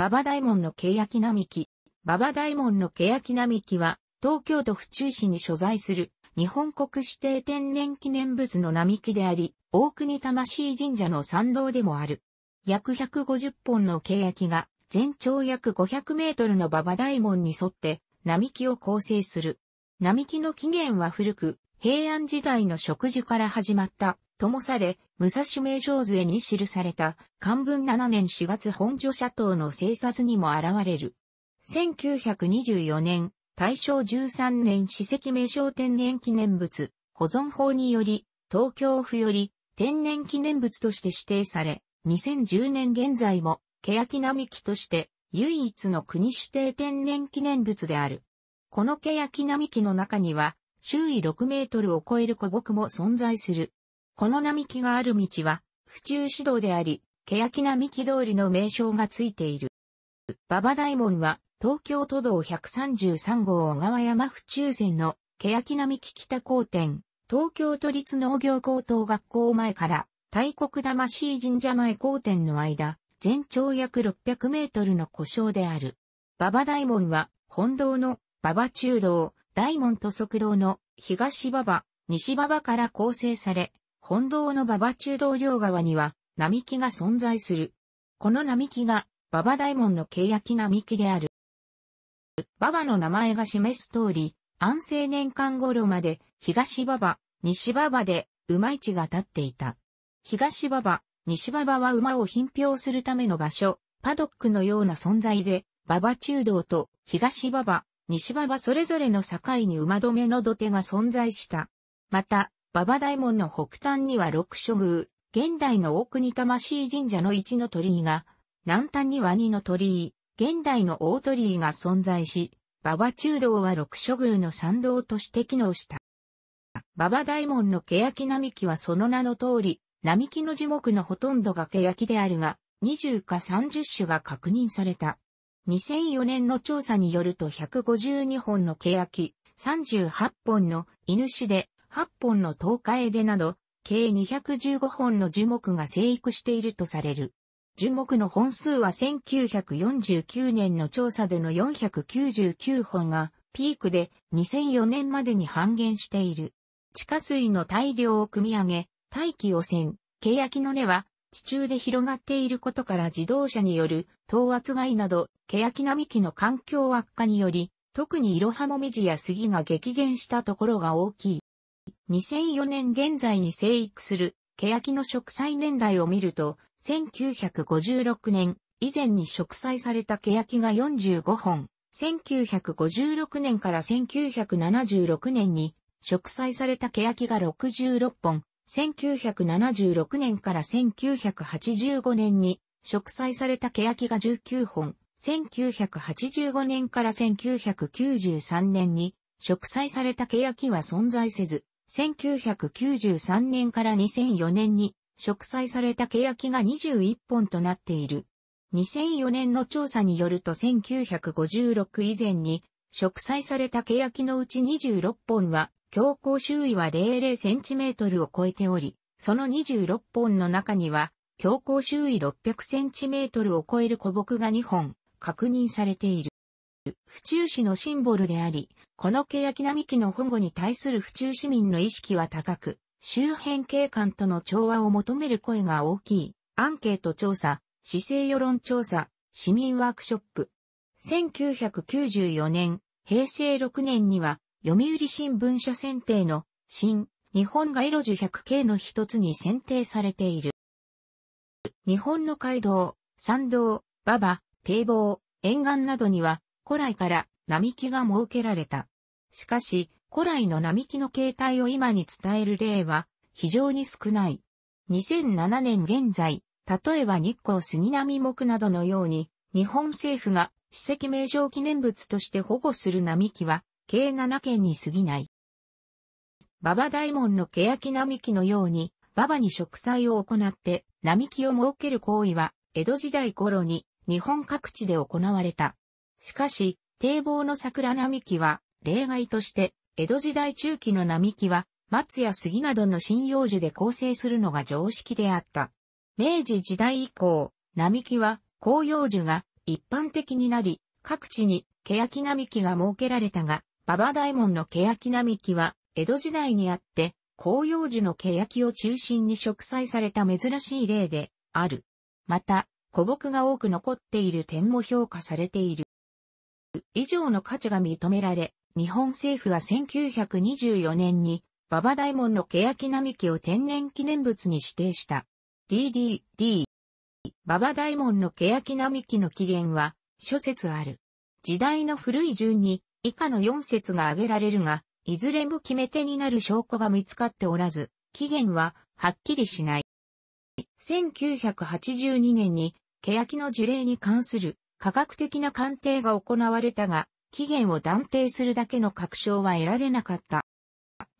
馬場大門の欅並木。馬場大門の欅並木は、東京都府中市に所在する、日本国指定天然記念物の並木であり、大国魂神社の参道でもある。約150本の欅が、全長約500メートルの馬場大門に沿って、並木を構成する。並木の起源は古く、平安時代の植樹から始まった、ともされ、武蔵名称図絵に記された漢文7年4月本所社塔の生札にも現れる。1924年、大正13年史跡名称天然記念物、保存法により、東京府より天然記念物として指定され、2010年現在も、欅並木として、唯一の国指定天然記念物である。この欅並木の中には、周囲6メートルを超える古木も存在する。この並木がある道は、府中市道であり、欅並木通りの名称がついている。馬場大門は、東京都道133号小川山府中線の欅並木北高店、東京都立農業高等学校前から、大国魂神社前高店の間、全長約600メートルの故障である。馬場大門は、本堂の馬場中道、大門と側道の東馬場、西馬場から構成され、本堂の馬場中道両側には、並木が存在する。この並木が、馬場大門の契約並木である。馬場の名前が示す通り、安政年間頃まで、東馬場、西馬場で、馬市が立っていた。東馬場、西馬場は馬を品評するための場所、パドックのような存在で、馬場中道と東馬場、西馬場それぞれの境に馬止めの土手が存在した。また、馬場大門の北端には六所宮、現代の大国魂神社の一の鳥居が、南端には二の鳥居、現代の大鳥居が存在し、馬場中道は六所宮の参道として機能した。馬場大門の欅並木はその名の通り、並木の樹木のほとんどが欅であるが、20か30種が確認された。2004年の調査によると152本の欅、38本の犬種で、8本の東海枝など、計215本の樹木が生育しているとされる。樹木の本数は1949年の調査での499本がピークで2004年までに半減している。地下水の大量を汲み上げ、大気汚染、ケヤキの根は地中で広がっていることから自動車による等圧害など、ケヤキ並木の環境悪化により、特にイロハモミジや杉が激減したところが大きい。2004年現在に生育する、欅の植栽年代を見ると、1956年以前に植栽された欅が45本、1956年から1976年に植栽された欅が66本、1976年から1985年に植栽された欅が19本、1985年から1993年に植栽された欅は存在せず、1993年から2004年に植栽された欅が21本となっている。2004年の調査によると1956以前に植栽された欅のうち26本は強行周囲は00センチメートルを超えており、その26本の中には強行周囲600センチメートルを超える古木が2本確認されている。府中市のシンボルであり、この欅並木の保護に対する府中市民の意識は高く、周辺景観との調和を求める声が大きい。アンケート調査、市政世論調査、市民ワークショップ。1994年、平成6年には、読売新聞社選定の、新、日本街路樹1 0 0系の一つに選定されている。日本の街道、山道、馬場、堤防、沿岸などには、古来から並木が設けられた。しかし、古来の並木の形態を今に伝える例は非常に少ない。2007年現在、例えば日光杉並木などのように、日本政府が史跡名称記念物として保護する並木は、計7件に過ぎない。馬場大門の欅並木のように、馬場に植栽を行って並木を設ける行為は、江戸時代頃に日本各地で行われた。しかし、堤防の桜並木は、例外として、江戸時代中期の並木は、松や杉などの針葉樹で構成するのが常識であった。明治時代以降、並木は紅葉樹が一般的になり、各地に欅並木が設けられたが、馬場大門の欅並木は江戸時代にあって、紅葉樹の欅を中心に植栽された珍しい例である。また、古木が多く残っている点も評価されている。以上の価値が認められ、日本政府は1924年に、馬場大門の欅並木を天然記念物に指定した。DDD。馬場大門の欅並木の起源は、諸説ある。時代の古い順に、以下の4説が挙げられるが、いずれも決め手になる証拠が見つかっておらず、起源は、はっきりしない。1982年に、欅の事例に関する科学的な鑑定が行われたが、起源を断定するだけの確証は得られなかった。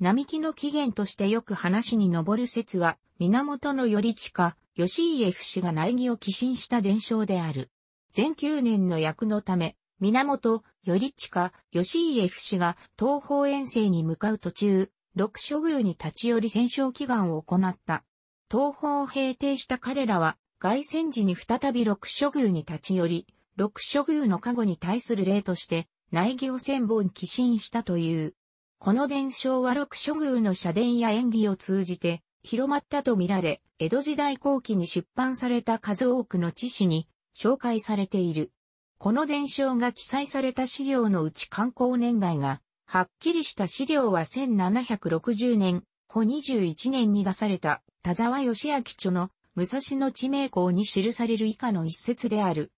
並木の起源としてよく話に上る説は、源頼近、吉家不氏が苗木を寄進した伝承である。前9年の役のため、源頼近、吉家不氏が東方遠征に向かう途中、六所宮に立ち寄り戦勝祈願を行った。東方を平定した彼らは、外戦時に再び六所宮に立ち寄り、六諸宮の加護に対する例として、苗木を千本寄進したという。この伝承は六諸宮の社殿や演技を通じて広まったとみられ、江戸時代後期に出版された数多くの知史に紹介されている。この伝承が記載された資料のうち観光年代が、はっきりした資料は1760年、古21年に出された田沢義明著の武蔵野地名校に記される以下の一節である。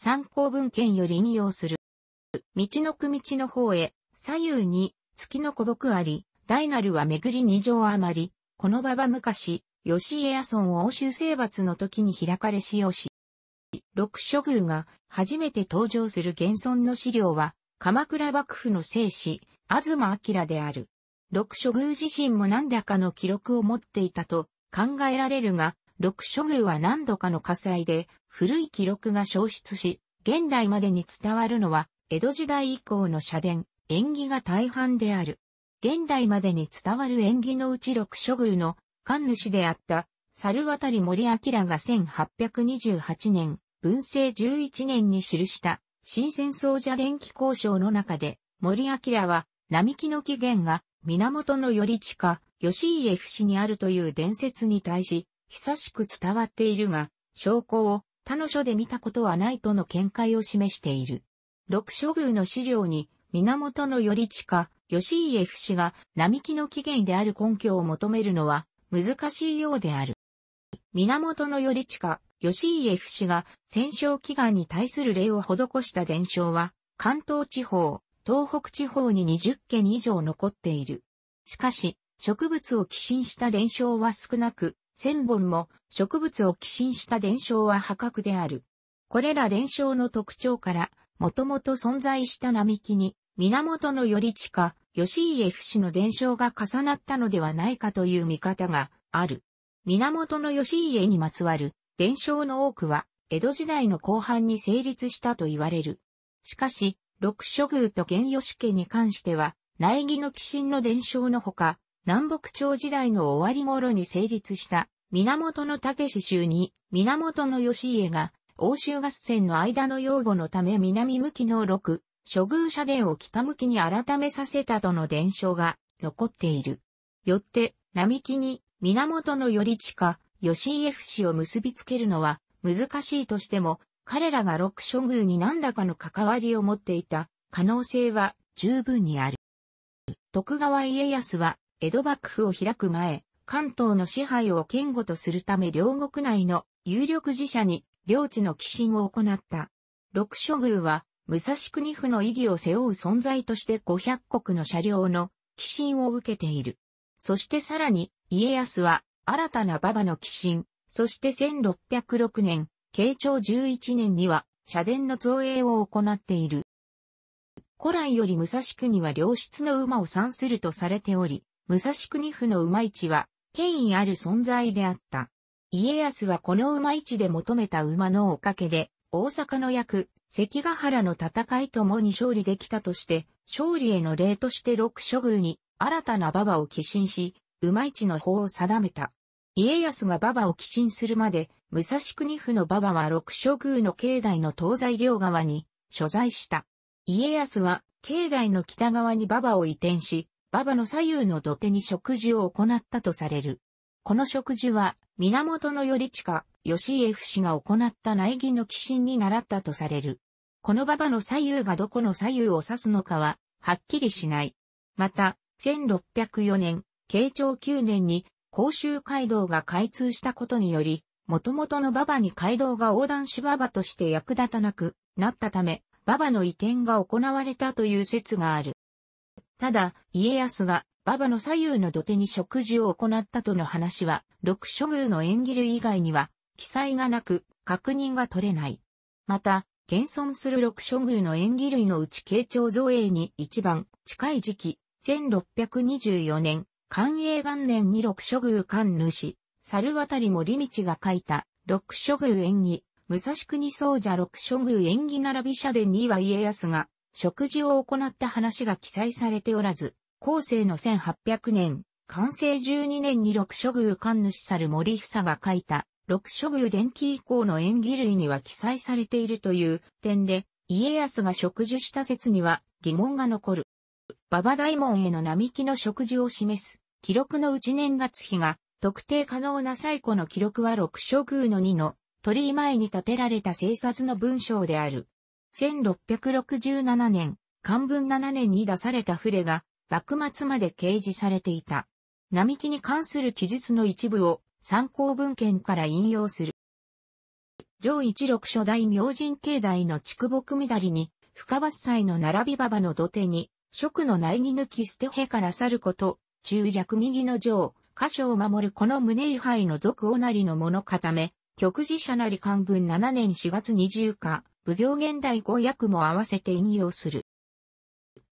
参考文献より引用する。道の区道の方へ、左右に、月の小木あり、大なるは巡り二条余り、この場は昔、吉家屋村を欧州征伐の時に開かれしよし。六諸宮が初めて登場する現存の資料は、鎌倉幕府の聖史、東明である。六諸宮自身も何らかの記録を持っていたと考えられるが、六諸宮は何度かの火災で古い記録が消失し、現代までに伝わるのは、江戸時代以降の社殿、縁起が大半である。現代までに伝わる縁起のうち六諸宮の官主であった、猿渡森明が1828年、文政11年に記した、新戦争者電気交渉の中で、森明は、並木の起源が、源頼親、吉家不死にあるという伝説に対し、久しく伝わっているが、証拠を他の書で見たことはないとの見解を示している。六諸宮の資料に、源頼親、吉家不氏が並木の起源である根拠を求めるのは難しいようである。源頼親、吉家不氏が戦勝祈願に対する礼を施した伝承は、関東地方、東北地方に20件以上残っている。しかし、植物を寄進した伝承は少なく、千本も植物を寄進した伝承は破格である。これら伝承の特徴から、もともと存在した並木に、源頼近、吉家不死の伝承が重なったのではないかという見方がある。源義家にまつわる伝承の多くは、江戸時代の後半に成立したと言われる。しかし、六諸宮と源義家に関しては、苗木の寄進の伝承のほか、南北朝時代の終わり頃に成立した源の武州に源の義家が欧州合戦の間の擁護のため南向きの六、諸宮社殿を北向きに改めさせたとの伝承が残っている。よって、並木に源の頼近、吉家氏を結びつけるのは難しいとしても、彼らが六諸宮に何らかの関わりを持っていた可能性は十分にある。徳川家康は江戸幕府を開く前、関東の支配を堅固とするため両国内の有力寺社に領地の寄進を行った。六所宮は、武蔵国府の意義を背負う存在として500国の車両の寄進を受けている。そしてさらに、家康は新たな馬場の寄進、そして1606年、慶長11年には、社殿の造営を行っている。古来より武蔵国は良質の馬を産するとされており、武蔵国府の馬市は、権威ある存在であった。家康はこの馬市で求めた馬のおかげで、大阪の役、関ヶ原の戦いともに勝利できたとして、勝利への礼として六諸宮に新たな馬場を寄進し、馬市の法を定めた。家康が馬場を寄進するまで、武蔵国府の馬場は六諸宮の境内の東西両側に所在した。家康は境内の北側に馬場を移転し、馬場の左右の土手に植樹を行ったとされる。この植樹は、源頼親、義家氏が行った苗木の寄進に習ったとされる。この馬場の左右がどこの左右を指すのかは、はっきりしない。また、1604年、慶長9年に、甲州街道が開通したことにより、元々の馬場に街道が横断し馬場として役立たなくなったため、馬場の移転が行われたという説がある。ただ、家康が馬場の左右の土手に食事を行ったとの話は、六諸宮の縁起類以外には、記載がなく、確認が取れない。また、現存する六諸宮の縁起類のうち慶長造営に一番近い時期、1624年、寛永元年に六諸宮官主、猿渡森道が書いた、六諸宮縁起、武蔵国僧者六諸宮縁起並び社で、には家康が、食事を行った話が記載されておらず、後世の1800年、完成12年に六諸宮官主猿森房が書いた、六諸宮伝記以降の演技類には記載されているという点で、家康が植樹した説には疑問が残る。馬場大門への並木の植樹を示す、記録のうち年月日が、特定可能な最古の記録は六諸宮の2の鳥居前に建てられた生殺の文章である。1667年、漢文7年に出されたフレが、幕末まで掲示されていた。並木に関する記述の一部を参考文献から引用する。上一六初代明神境内の畜木乱りに、深伐祭の並び馬場の土手に、職の苗木抜き捨てへから去ること、中略右の上、箇所を守るこの胸位牌の属おなりの物固め、極寺社なり漢文7年4月20日、武行現代語訳も合わせて引用する。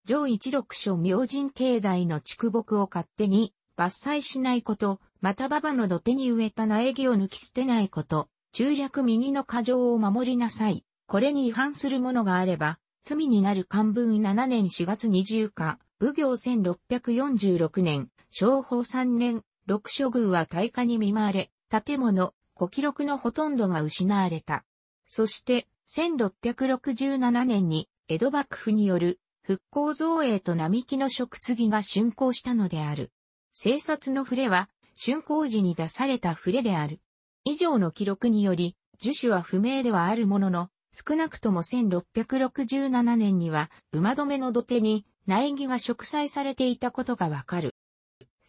上一六所明神境内の畜木を勝手に伐採しないこと、また馬場の土手に植えた苗木を抜き捨てないこと、中略右の過剰を守りなさい。これに違反するものがあれば、罪になる漢文7年4月20日、武行1646年、商法3年、六所宮は大火に見舞われ、建物、古記録のほとんどが失われた。そして、1667年に江戸幕府による復興造営と並木の食継ぎが竣工したのである。生殺の触れは竣工時に出された触れである。以上の記録により、樹種は不明ではあるものの、少なくとも1667年には馬止めの土手に苗木が植栽されていたことがわかる。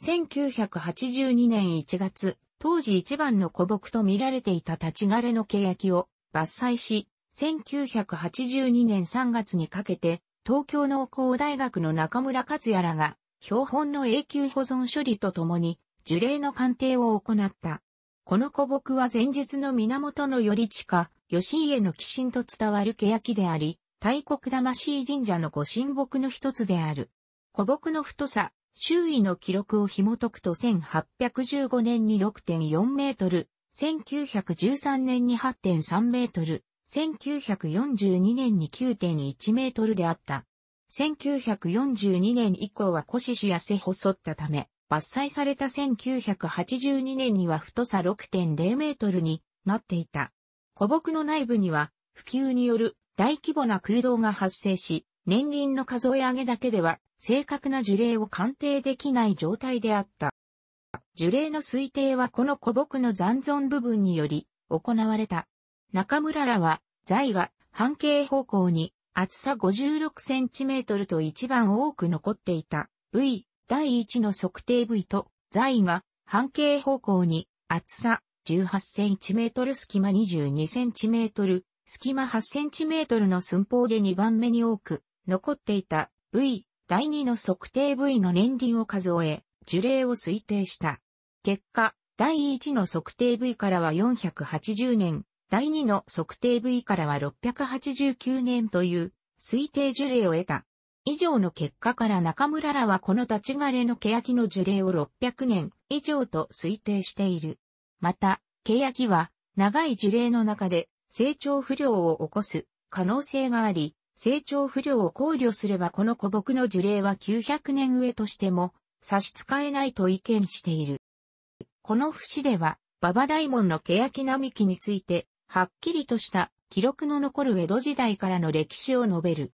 1982年1月、当時一番の古木と見られていた立ち枯れの欅を伐採し、1982年3月にかけて、東京農工大学の中村克也らが、標本の永久保存処理とともに、樹齢の鑑定を行った。この古木は前述の源の頼近、吉家の寄進と伝わる欅であり、大国魂神社の御神木の一つである。古木の太さ、周囲の記録を紐解くと1815年に6.4メートル、1913年に8.3メートル、1942年に9.1メートルであった。1942年以降は腰しやせ細ったため、伐採された1982年には太さ6.0メートルになっていた。古木の内部には、普及による大規模な空洞が発生し、年輪の数え上げだけでは正確な樹齢を鑑定できない状態であった。樹齢の推定はこの古木の残存部分により行われた。中村らは、材が半径方向に厚さ56センチメートルと一番多く残っていた V 第1の測定部位と材が半径方向に厚さ18センチメートル隙間22センチメートル隙間8センチメートルの寸法で2番目に多く残っていた V 第2の測定部位の年輪を数え樹齢を推定した。結果、第1の測定部位からは480年第2の測定部位からは689年という推定樹齢を得た。以上の結果から中村らはこの立ち枯れの欅の樹齢を600年以上と推定している。また、欅は長い樹齢の中で成長不良を起こす可能性があり、成長不良を考慮すればこの古木の樹齢は900年上としても差し支えないと意見している。この節では、馬場大門の欅並木についてはっきりとした記録の残る江戸時代からの歴史を述べる。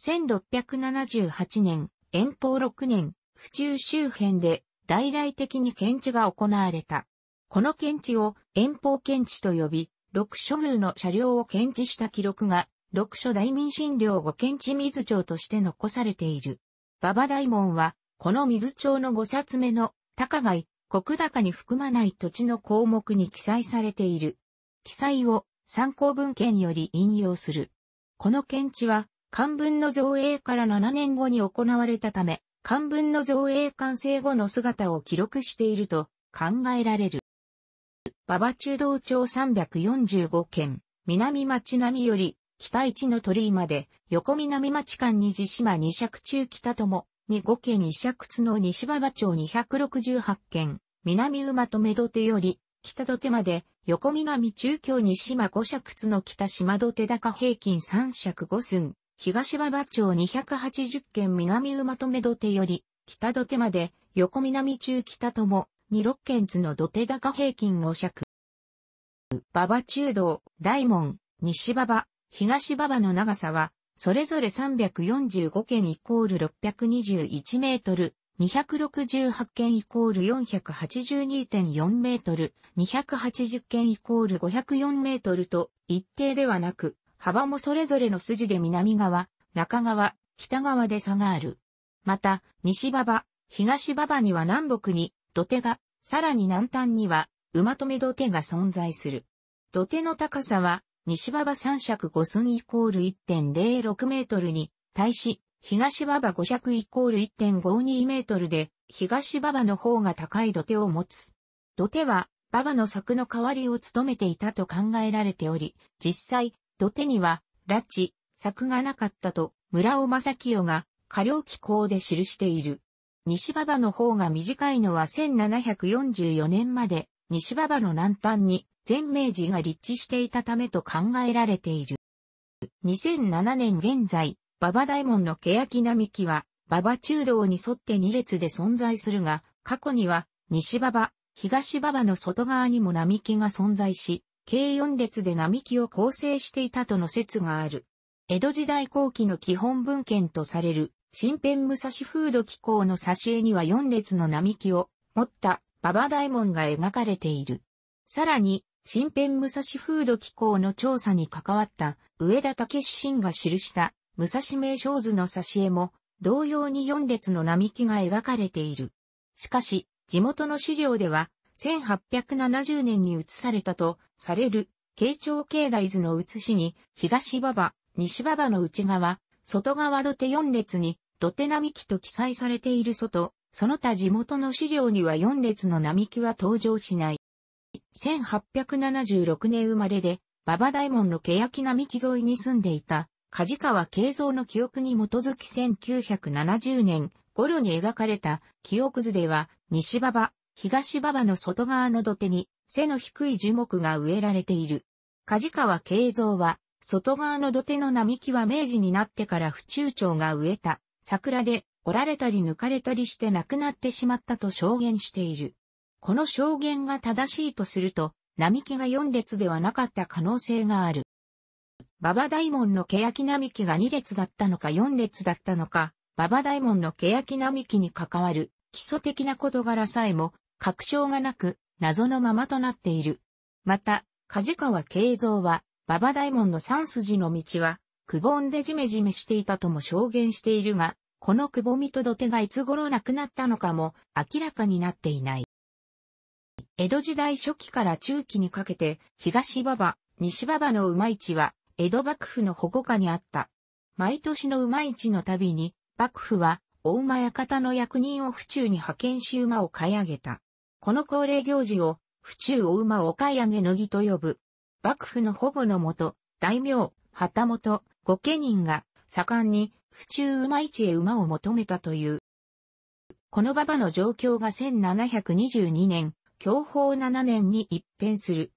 1678年、遠方6年、府中周辺で大々的に検知が行われた。この検知を遠方検知と呼び、六所宮の車両を検知した記録が、六所大民診療後検知水町として残されている。馬場大門は、この水町の五冊目の、高貝、国高に含まない土地の項目に記載されている。記載を参考文献より引用する。この検知は、漢文の造営から7年後に行われたため、漢文の造営完成後の姿を記録していると考えられる。馬場中道町345県、南町並より北一の鳥居まで、横南町間に次島二尺中北とも、に五県二尺津の西馬場町268県、南馬と目ど手より、北土手まで、横南中京西島五尺津の北島土手高平均三尺五寸、東馬場町280軒南馬め土手より、北土手まで、横南中北とも、二六県津の土手高平均五尺。馬場中道、大門、西馬場、東馬場の長さは、それぞれ345軒イコール621メートル、268件イコール482.4メートル、280件イコール504メートルと一定ではなく、幅もそれぞれの筋で南側、中側、北側で差がある。また、西馬場、東馬場には南北に土手が、さらに南端には馬止め土手が存在する。土手の高さは、西馬場三尺五寸イコール1.06メートルに、対し、東馬場5 0イコール1.52メートルで、東馬場の方が高い土手を持つ。土手は、馬場の柵の代わりを務めていたと考えられており、実際、土手には、拉致、柵がなかったと、村尾正清が、過料機構で記している。西馬場の方が短いのは1744年まで、西馬場の南端に、全明治が立地していたためと考えられている。2007年現在、馬場大門の欅並木は、馬場中道に沿って2列で存在するが、過去には、西馬場、東馬場の外側にも並木が存在し、計4列で並木を構成していたとの説がある。江戸時代後期の基本文献とされる、新編武蔵風土機構の挿絵には4列の並木を持った馬場大門が描かれている。さらに、新編武蔵風土機構の調査に関わった上田武志信が記した武蔵名勝図の挿絵も、同様に4列の並木が描かれている。しかし、地元の資料では、1870年に移されたとされる、慶長境内図の写しに、東馬場、西馬場の内側、外側土手4列に、土手並木と記載されている外、その他地元の資料には4列の並木は登場しない。1876年生まれで、馬場大門の欅並木沿いに住んでいた、梶川慶三の記憶に基づき1970年頃に描かれた記憶図では西馬場、東馬場の外側の土手に背の低い樹木が植えられている。梶川慶三は外側の土手の並木は明治になってから府中町が植えた桜で折られたり抜かれたりして亡くなってしまったと証言している。この証言が正しいとすると、並木が4列ではなかった可能性がある。馬場大門の欅並木が2列だったのか4列だったのか、馬場大門の欅並木に関わる基礎的な事柄さえも確証がなく謎のままとなっている。また、梶川慶三は、馬場大門の三筋の道は、くぼんでじめじめしていたとも証言しているが、このくぼみと土手がいつ頃なくなったのかも明らかになっていない。江戸時代初期から中期にかけて、東馬場、西馬場の馬市は、江戸幕府の保護下にあった。毎年の馬市のたびに、幕府は、大馬館の役人を府中に派遣し馬を買い上げた。この恒例行事を、府中お馬を買い上げの儀と呼ぶ。幕府の保護のもと、大名、旗本、御家人が、盛んに、府中馬市へ馬を求めたという。この馬場の状況が1722年、享保7年に一変する。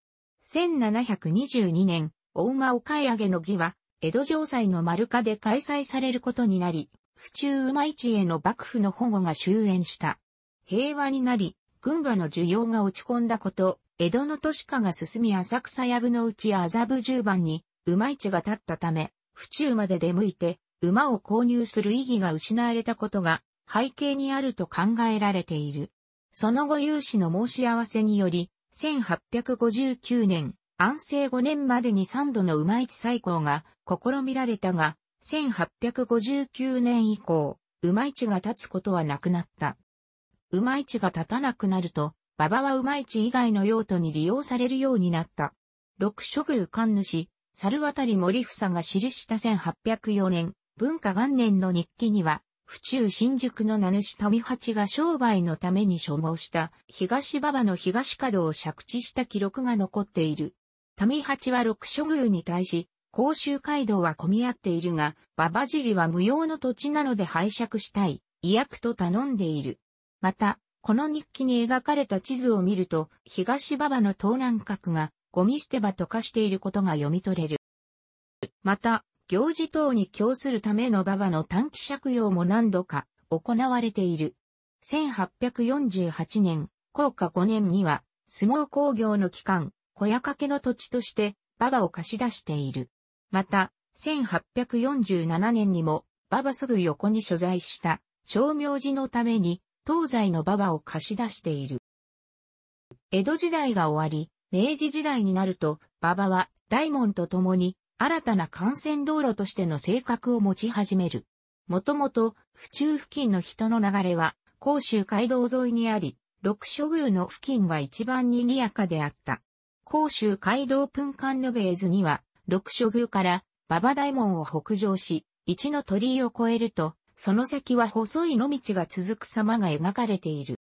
1722年、お馬お買い上げの儀は、江戸城西の丸化で開催されることになり、府中馬市への幕府の保護が終焉した。平和になり、群馬の需要が落ち込んだこと、江戸の都市化が進み浅草やぶの内麻布十番に、馬市が立ったため、府中まで出向いて、馬を購入する意義が失われたことが、背景にあると考えられている。その後有志の申し合わせにより、1859年、安政5年までに3度の馬市再興が試みられたが、1859年以降、馬市が立つことはなくなった。馬市が立たなくなると、馬場は馬市以外の用途に利用されるようになった。六諸宮官主、猿渡森房が記した1804年、文化元年の日記には、府中新宿の名主富八が商売のために所望した東馬場の東角を借地した記録が残っている。民八は六諸宮に対し、甲州街道は混み合っているが、馬場尻は無用の土地なので拝借したい、医薬と頼んでいる。また、この日記に描かれた地図を見ると、東馬場の東南角が、ゴミ捨て場と化していることが読み取れる。また、行事等に供するための馬場の短期借用も何度か行われている。1848年、高下5年には、相撲工業の期間、小屋掛けの土地として馬場を貸し出している。また、1847年にも馬場すぐ横に所在した商明寺のために東西の馬場を貸し出している。江戸時代が終わり、明治時代になると馬場は大門と共に新たな幹線道路としての性格を持ち始める。もともと府中付近の人の流れは甲州街道沿いにあり、六所宮の付近が一番賑やかであった。甲州街道分館のベーズには、六所宮から馬場大門を北上し、一の鳥居を越えると、その先は細い野道が続く様が描かれている。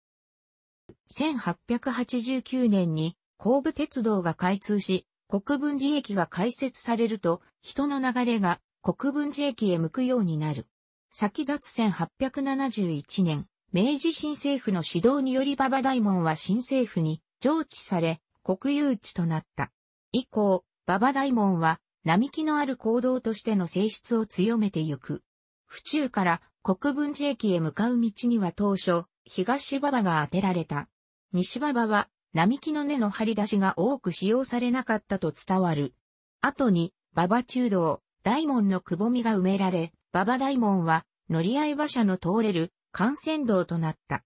1889年に、神武鉄道が開通し、国分寺駅が開設されると、人の流れが国分寺駅へ向くようになる。先立つ1871年、明治新政府の指導により馬場大門は新政府に上知され、国有地となった。以降、馬場大門は並木のある行動としての性質を強めてゆく。府中から国分寺駅へ向かう道には当初、東馬場が当てられた。西馬場は並木の根の張り出しが多く使用されなかったと伝わる。後に、馬場中道、大門のくぼみが埋められ、馬場大門は乗り合い馬車の通れる幹線道となった。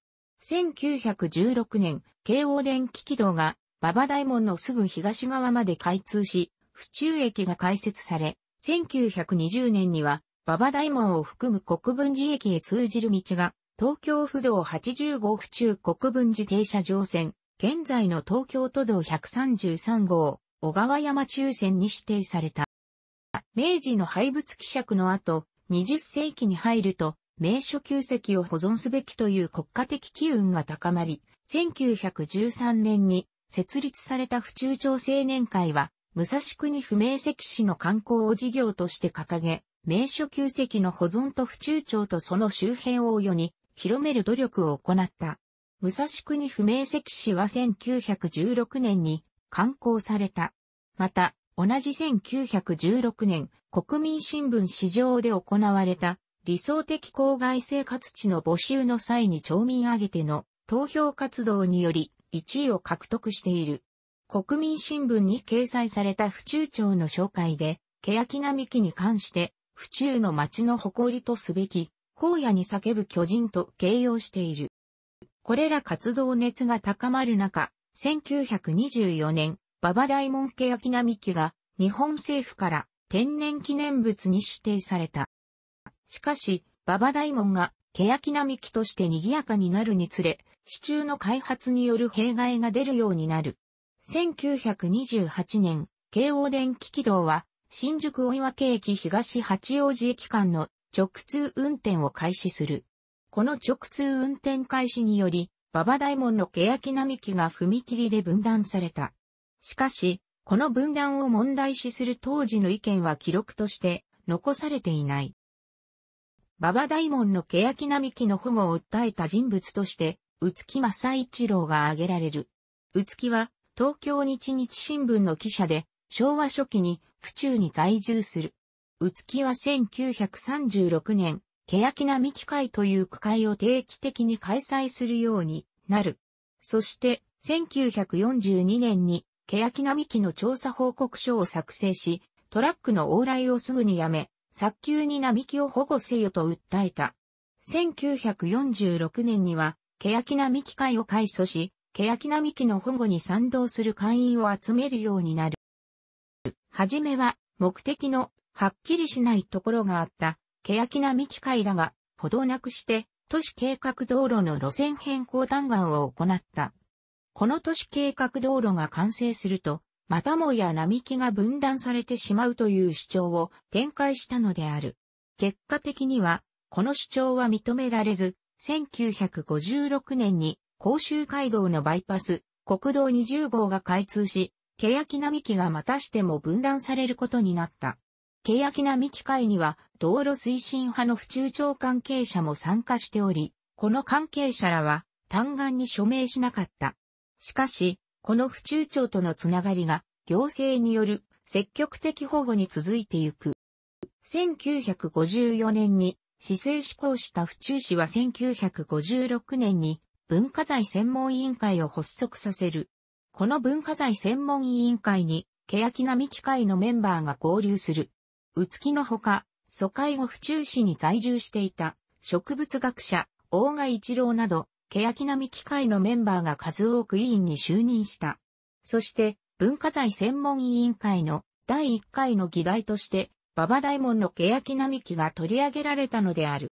1916年、京王電気軌道が馬場大門のすぐ東側まで開通し、府中駅が開設され、1920年には馬場大門を含む国分寺駅へ通じる道が、東京不動85府中国分寺停車場線、現在の東京都道133号、小川山中線に指定された。明治の廃物希釈の後、20世紀に入ると、名所旧跡を保存すべきという国家的機運が高まり、1913年に設立された府中町青年会は、武蔵国不明石市の観光を事業として掲げ、名所旧跡の保存と府中町とその周辺を世に広める努力を行った。武蔵国不明石市は1916年に刊行された。また、同じ1916年、国民新聞市場で行われた理想的郊外生活地の募集の際に町民挙げての投票活動により、1位を獲得している。国民新聞に掲載された府中町の紹介で、欅並木に関して、府中の町の誇りとすべき、荒野に叫ぶ巨人と形容している。これら活動熱が高まる中、1924年、馬場大門欅並木が日本政府から天然記念物に指定された。しかし、馬場大門が欅並木として賑やかになるにつれ、支中の開発による弊害が出るようになる。1928年、京王電気軌道は、新宿岩家駅東八王子駅間の直通運転を開始する。この直通運転開始により、馬場大門の欅並木が踏切で分断された。しかし、この分断を問題視する当時の意見は記録として残されていない。馬場大門の欅並木の保護を訴えた人物として、宇月正一郎が挙げられる。宇月は、東京日日新聞の記者で、昭和初期に府中に在住する。宇月は1936年、欅並木会という区会を定期的に開催するようになる。そして、1942年に、欅並木の調査報告書を作成し、トラックの往来をすぐにやめ、早急に並木を保護せよと訴えた。1946年には、欅並木会を開祖し、欅並木の保護に賛同する会員を集めるようになる。はじめは、目的の、はっきりしないところがあった、欅並木会だが、ほどなくして、都市計画道路の路線変更弾丸を行った。この都市計画道路が完成すると、またもや並木が分断されてしまうという主張を展開したのである。結果的には、この主張は認められず、1956年に甲州街道のバイパス、国道20号が開通し、欅並木がまたしても分断されることになった。欅並木会には道路推進派の府中長関係者も参加しており、この関係者らは単眼に署名しなかった。しかし、この府中長とのつながりが行政による積極的保護に続いていく。1954年に姿勢志向した府中市は1956年に文化財専門委員会を発足させる。この文化財専門委員会に、欅並木会のメンバーが合流する。うつきのほか、疎開後府中市に在住していた植物学者、大賀一郎など、欅並木会のメンバーが数多く委員に就任した。そして、文化財専門委員会の第1回の議題として、馬場大門の欅並木が取り上げられたのである。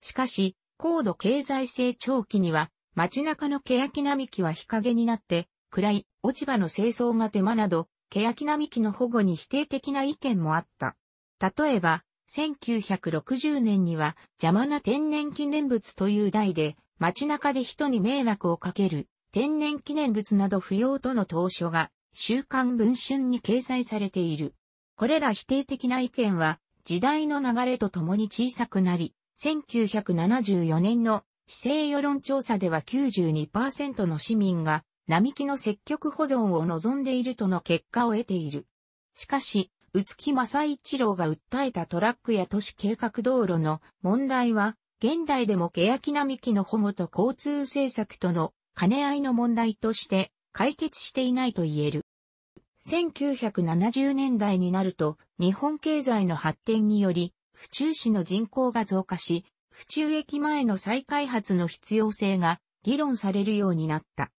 しかし、高度経済成長期には、街中の欅並木は日陰になって、暗い落ち葉の清掃が手間など、欅並木の保護に否定的な意見もあった。例えば、1960年には邪魔な天然記念物という題で、街中で人に迷惑をかける天然記念物など不要との当初が週刊文春に掲載されている。これら否定的な意見は、時代の流れとともに小さくなり、1974年の市政世論調査では92%の市民が並木の積極保存を望んでいるとの結果を得ている。しかし、宇月正一郎が訴えたトラックや都市計画道路の問題は、現代でも欅並木の保護と交通政策との兼ね合いの問題として解決していないと言える。1970年代になると、日本経済の発展により、府中市の人口が増加し、府中駅前の再開発の必要性が議論されるようになった。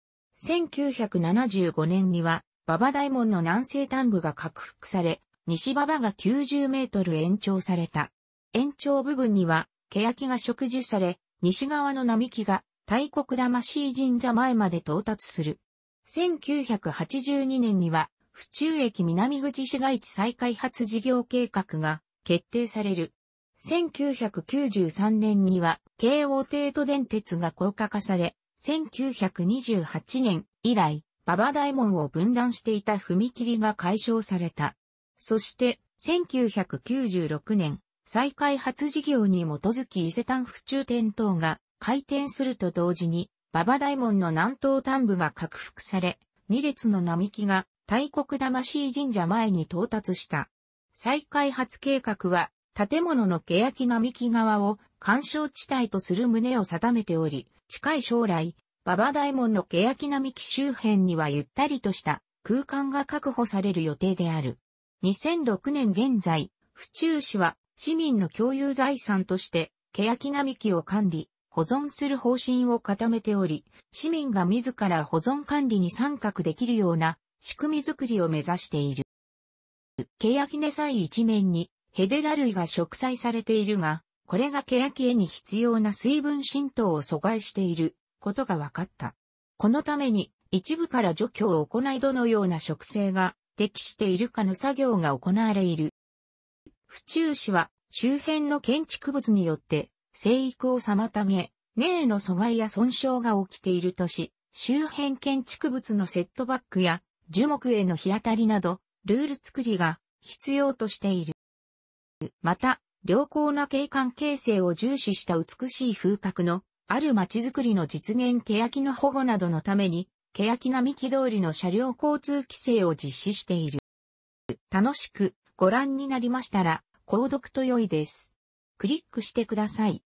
1975年には、馬場大門の南西端部が拡幅され、西馬場が90メートル延長された。延長部分には、欅が植樹され、西側の並木が大国魂神社前まで到達する。1982年には、府中駅南口市街地再開発事業計画が決定される。1993年には、京王帝都電鉄が高架化され、1928年以来、馬場大門を分断していた踏切が解消された。そして、1996年、再開発事業に基づき伊勢丹府中店等が開店すると同時に、馬場大門の南東端部が拡幅され、2列の並木が大国魂神社前に到達した。再開発計画は、建物の欅並木側を干渉地帯とする旨を定めており、近い将来、馬場大門の欅並木周辺にはゆったりとした空間が確保される予定である。2006年現在、府中市は市民の共有財産として、欅並木を管理、保存する方針を固めており、市民が自ら保存管理に参画できるような仕組みづくりを目指している。欅根イ一面にヘデラ類が植栽されているが、これが欅絵に必要な水分浸透を阻害していることが分かった。このために一部から除去を行いどのような植生が適しているかの作業が行われいる。府中市は周辺の建築物によって生育を妨げ、根への阻害や損傷が起きているとし、周辺建築物のセットバックや樹木への日当たりなど、ルール作りが必要としている。また、良好な景観形成を重視した美しい風格のある街づくりの実現欅の保護などのために、欅並木通りの車両交通規制を実施している。楽しくご覧になりましたら、購読と良いです。クリックしてください。